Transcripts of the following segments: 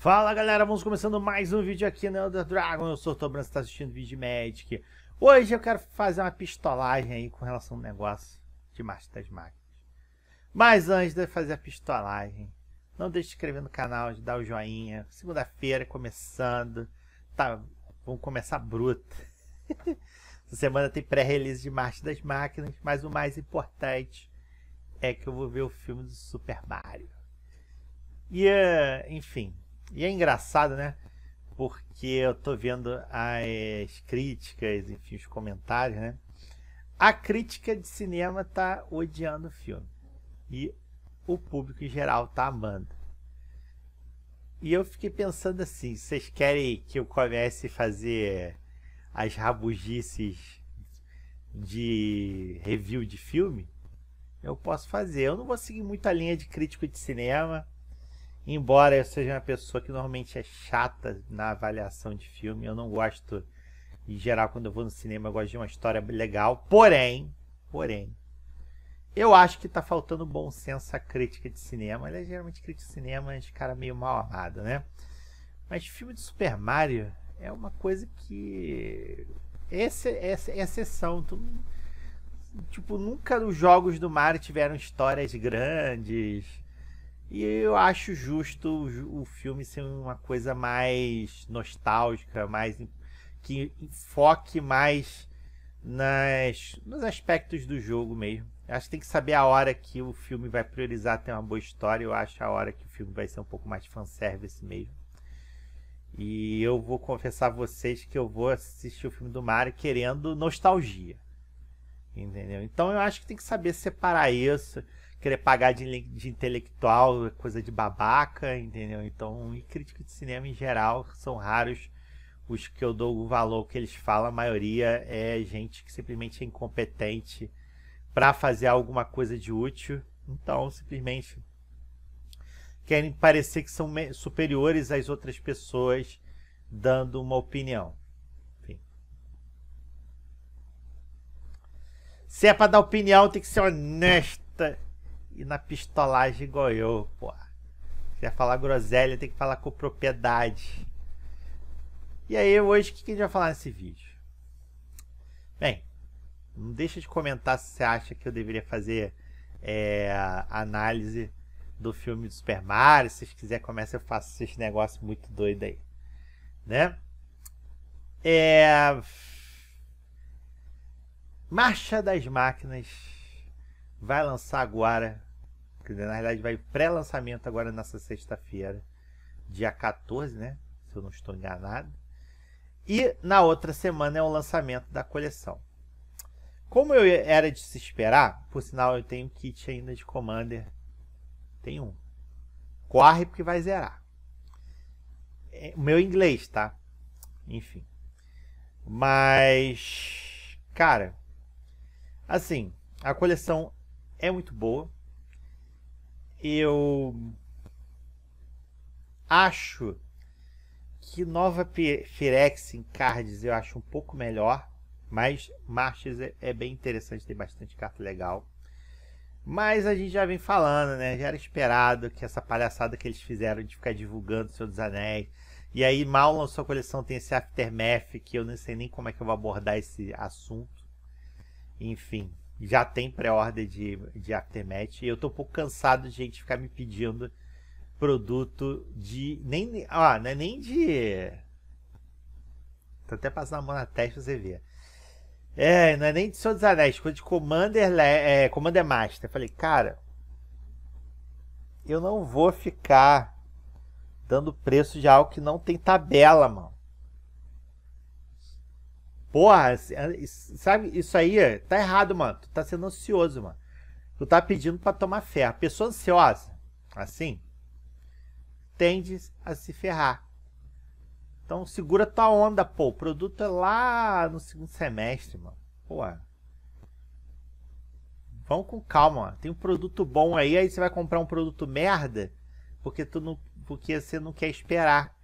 Fala galera, vamos começando mais um vídeo aqui no né, Elder Dragon, eu sou o Tobran, você está assistindo vídeo de Magic. Hoje eu quero fazer uma pistolagem aí com relação ao negócio de Master das Máquinas. Mas antes de fazer a pistolagem, não deixe de se inscrever no canal, de dar o joinha. Segunda-feira começando, tá, vamos começar bruta. Essa semana tem pré-release de Master das Máquinas, mas o mais importante é que eu vou ver o filme do Super Mario. E, enfim, e é engraçado, né? Porque eu tô vendo as críticas, enfim, os comentários, né? A crítica de cinema tá odiando o filme. E o público em geral tá amando. E eu fiquei pensando assim, vocês querem que eu comece a fazer as rabugices de review de filme? Eu posso fazer. Eu não vou seguir muito a linha de crítico de cinema Embora eu seja uma pessoa que normalmente é chata na avaliação de filme, eu não gosto. Em geral, quando eu vou no cinema, eu gosto de uma história legal. Porém, porém, eu acho que tá faltando bom senso à crítica de cinema. Aliás, geralmente crítica de cinema é de cara meio mal amado, né? Mas filme de Super Mario é uma coisa que. Esse, essa é exceção. Tu... Tipo, nunca os jogos do Mario tiveram histórias grandes e eu acho justo o filme ser uma coisa mais nostálgica, mais que foque mais nas, nos aspectos do jogo mesmo. Acho que tem que saber a hora que o filme vai priorizar ter uma boa história. Eu acho a hora que o filme vai ser um pouco mais fanservice mesmo. E eu vou confessar a vocês que eu vou assistir o filme do Mario querendo nostalgia. Entendeu? Então eu acho que tem que saber separar isso querer pagar de, de intelectual, é coisa de babaca, entendeu? Então, e crítico de cinema em geral são raros os que eu dou o valor que eles falam, a maioria é gente que simplesmente é incompetente para fazer alguma coisa de útil, então simplesmente querem parecer que são superiores às outras pessoas dando uma opinião. Se é para dar opinião, tem que ser honesta e na pistolagem igual eu, Se Quer falar groselha, tem que falar com propriedade. E aí, hoje, o que a gente vai falar nesse vídeo? Bem, não deixa de comentar se você acha que eu deveria fazer é, análise do filme do Super Mario. Se vocês quiserem, começa eu faço esse negócio muito doido aí. Né? É... Marcha das Máquinas vai lançar agora, que na realidade vai pré-lançamento agora nessa sexta-feira, dia 14, né? Se eu não estou enganado. E na outra semana é o lançamento da coleção. Como eu era de se esperar, por sinal eu tenho kit ainda de Commander. Tem um. Corre porque vai zerar. É o meu é inglês, tá? Enfim. Mas, cara, assim, a coleção é muito boa. Eu acho que Nova Firex em cards eu acho um pouco melhor, mas Marches é, é, bem interessante, tem bastante carta legal. Mas a gente já vem falando, né? Já era esperado que essa palhaçada que eles fizeram de ficar divulgando o Senhor dos Anéis. E aí, mal na sua coleção tem esse Aftermath, que eu não sei nem como é que eu vou abordar esse assunto. Enfim, já tem pré ordem de, de Aftermath. E eu tô um pouco cansado de gente ficar me pedindo produto de. Nem, ah, não é nem de. Tô até passando a mão na testa pra você ver. É, não é nem de Senhor dos Anéis, coisa de Commander, é, Commander Master. Eu falei, cara, eu não vou ficar dando preço de algo que não tem tabela, mano. Porra, é, sabe, isso aí tá errado, mano. Tu tá sendo ansioso, mano. Tu tá pedindo para tomar fé. A pessoa ansiosa, assim, tende a se ferrar. Então segura tua onda, pô. O produto é lá no segundo semestre, mano. Pô. Vamos com calma, mano. Tem um produto bom aí, aí você vai comprar um produto merda, porque tu não, porque você não quer esperar.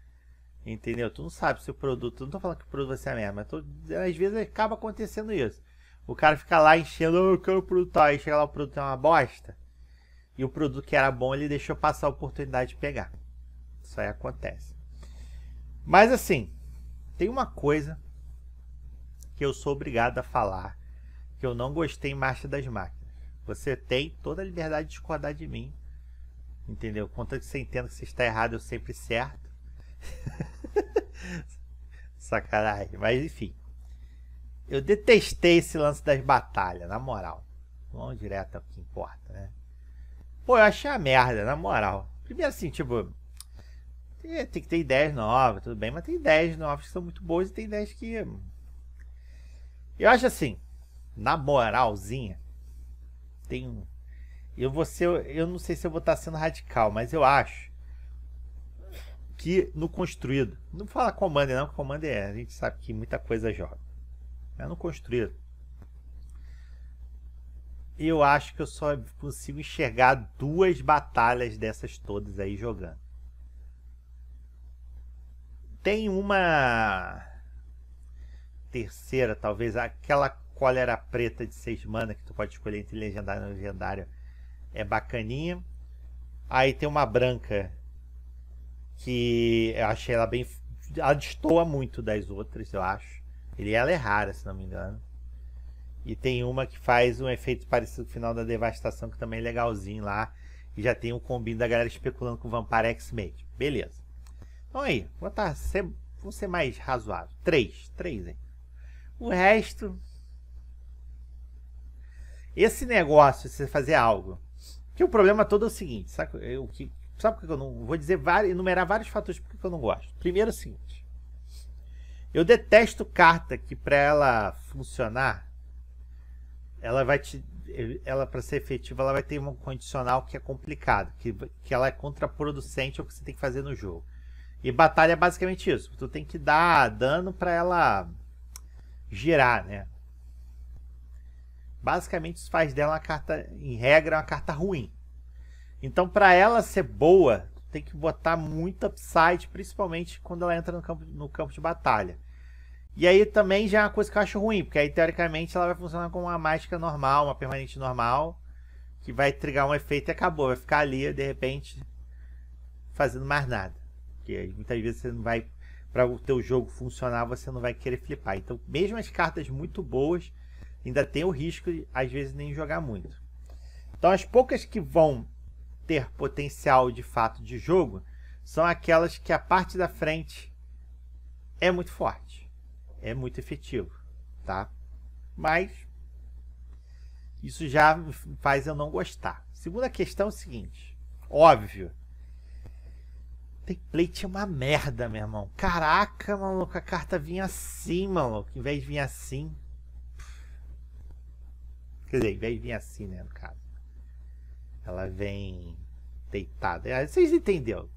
Entendeu? Tu não sabe se o produto. Não tô falando que o produto vai ser a merda, mas tô, às vezes acaba acontecendo isso. O cara fica lá enchendo, oh, eu quero o produto tal. Aí chega lá, o produto é uma bosta. E o produto que era bom, ele deixou passar a oportunidade de pegar. Isso aí acontece. Mas assim, tem uma coisa que eu sou obrigado a falar. Que eu não gostei em marcha das máquinas. Você tem toda a liberdade de discordar de mim. Entendeu? Contanto que você entenda que você está errado, eu sempre certo. Sacanagem. Mas enfim. Eu detestei esse lance das batalhas, na moral. Vamos direto ao que importa, né? Pô, eu achei a merda, na moral. Primeiro assim, tipo. Tem, tem que ter ideias novas, tudo bem, mas tem ideias novas que são muito boas e tem ideias que. Eu acho assim, na moralzinha, tem. Eu vou ser. Eu não sei se eu vou estar sendo radical, mas eu acho que no construído. Não fala Commander não, Commander é, a gente sabe que muita coisa joga. É no construído. Eu acho que eu só consigo enxergar duas batalhas dessas todas aí jogando. Tem uma terceira, talvez, aquela cólera preta de seis mana que tu pode escolher entre legendário e legendário é bacaninha. Aí tem uma branca que eu achei ela bem. Ela destoa muito das outras, eu acho. Ele ela é rara, se não me engano. E tem uma que faz um efeito parecido com o final da Devastação, que também é legalzinho lá. E já tem um combinho da galera especulando com o Vampire X-Mate. Beleza. Então aí, vou, tá, ser, vou ser mais razoável. Três, três, hein? O resto. Esse negócio, você fazer algo. Que o problema todo é o seguinte, sabe? O que Sabe por que eu não. Vou dizer vários, enumerar vários fatores porque eu não gosto. Primeiro é o seguinte. Eu detesto carta que para ela funcionar, ela vai te. Ela, para ser efetiva, ela vai ter um condicional que é complicado, que, que ela é contraproducente ao que você tem que fazer no jogo. E batalha é basicamente isso. Tu tem que dar dano para ela girar, né? Basicamente isso faz dela uma carta, em regra, uma carta ruim. Então, para ela ser boa, tem que botar muito upside, principalmente quando ela entra no campo, no campo de batalha. E aí também já é uma coisa que eu acho ruim, porque aí teoricamente ela vai funcionar como uma mágica normal, uma permanente normal, que vai trigar um efeito e acabou, vai ficar ali de repente fazendo mais nada. Porque muitas vezes você não vai para o teu jogo funcionar, você não vai querer flipar. Então, mesmo as cartas muito boas, ainda tem o risco de, às vezes nem jogar muito. Então, as poucas que vão ter potencial de fato de jogo são aquelas que a parte da frente é muito forte, é muito efetivo, tá? Mas isso já faz eu não gostar. Segunda questão é o seguinte, óbvio, template é uma merda, meu irmão. Caraca, maluco, a carta vinha assim, maluco, em vez de vir assim. Quer dizer, em vez de vir assim, né, no caso. Ela vem deitada. Ah, vocês entenderam?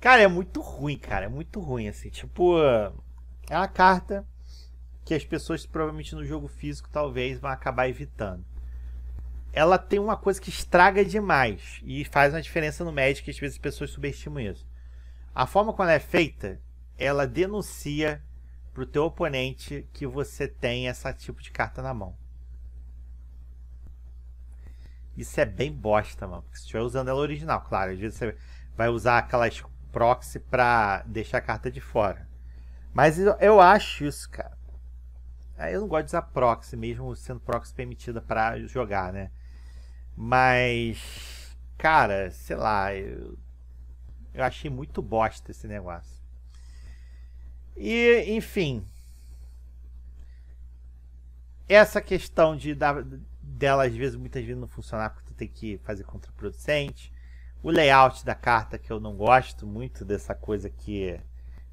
Cara, é muito ruim, cara. É muito ruim, assim. Tipo, é uma carta que as pessoas, provavelmente no jogo físico, talvez vão acabar evitando. Ela tem uma coisa que estraga demais e faz uma diferença no médico, que às vezes as pessoas subestimam isso. A forma como ela é feita, ela denuncia pro teu oponente que você tem esse tipo de carta na mão. Isso é bem bosta, mano. Porque se estiver usando ela original, claro. Às vezes você vai usar aquelas proxy pra deixar a carta de fora. Mas eu acho isso, cara. É, eu não gosto de usar proxy, mesmo sendo proxy permitida para jogar, né? Mas, cara, sei lá, eu, eu achei muito bosta esse negócio. E, enfim, essa questão de, dar dela às vezes muitas vezes não funcionar porque tu tem que fazer contraproducente. O layout da carta que eu não gosto muito dessa coisa que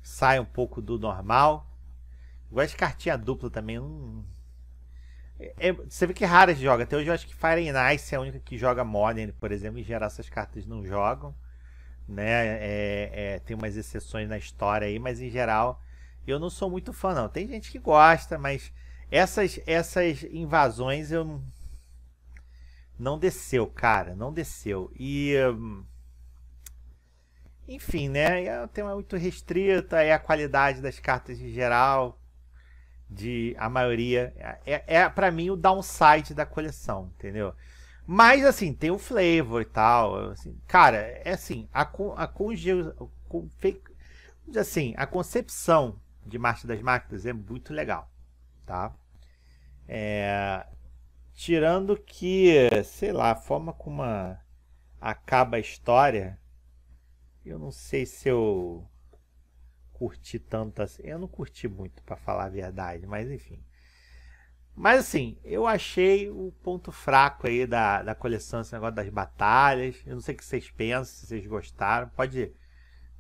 sai um pouco do normal. Eu gosto de cartinha dupla também. Hum. É, você vê que é raras joga. Até hoje eu acho que Fire and Ice é a única que joga Modern, por exemplo. Em geral essas cartas não jogam. Né? É, é, tem umas exceções na história aí, mas em geral eu não sou muito fã não. Tem gente que gosta, mas essas, essas invasões eu não desceu, cara, não desceu. E. Hum, enfim, né? É um tema muito restrito, é a qualidade das cartas em geral, de a maioria. É, é, é para mim o downside da coleção, entendeu? Mas assim, tem o flavor e tal. Assim, cara, é assim, a, a, conge, assim, a concepção de Marte das Máquinas é muito legal, tá? É, Tirando que, sei lá, a forma como uma acaba a história, eu não sei se eu curti tanto assim. Eu não curti muito, para falar a verdade, mas enfim. Mas assim, eu achei o ponto fraco aí da, da coleção, esse negócio das batalhas. Eu não sei o que vocês pensam, se vocês gostaram. Pode.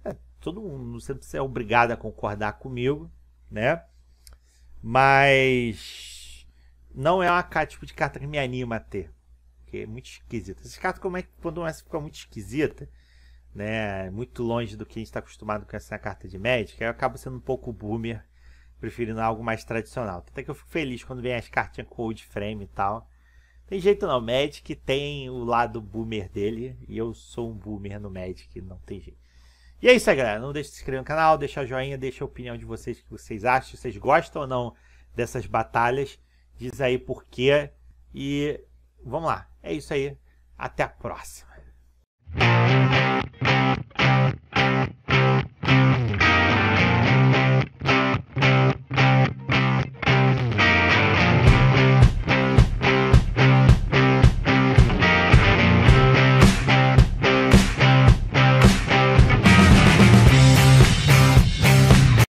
É, todo mundo, você não é obrigado a concordar comigo, né? Mas não é uma carta tipo de carta que me anima a ter. Porque é muito esquisita. Essas cartas, como é que quando a fica muito esquisita, né? Muito longe do que a gente está acostumado com essa carta de Magic, eu acabo sendo um pouco boomer, preferindo algo mais tradicional. Até que eu fico feliz quando vem as cartinhas cold frame e tal. Tem jeito não, Magic tem o lado boomer dele, e eu sou um boomer no Magic, não tem jeito. E é isso aí, galera. Não deixe de se inscrever no canal, deixa o joinha, deixa a opinião de vocês, o que vocês acham, se vocês gostam ou não dessas batalhas diz aí por quê. E vamos lá. É isso aí. Até a próxima.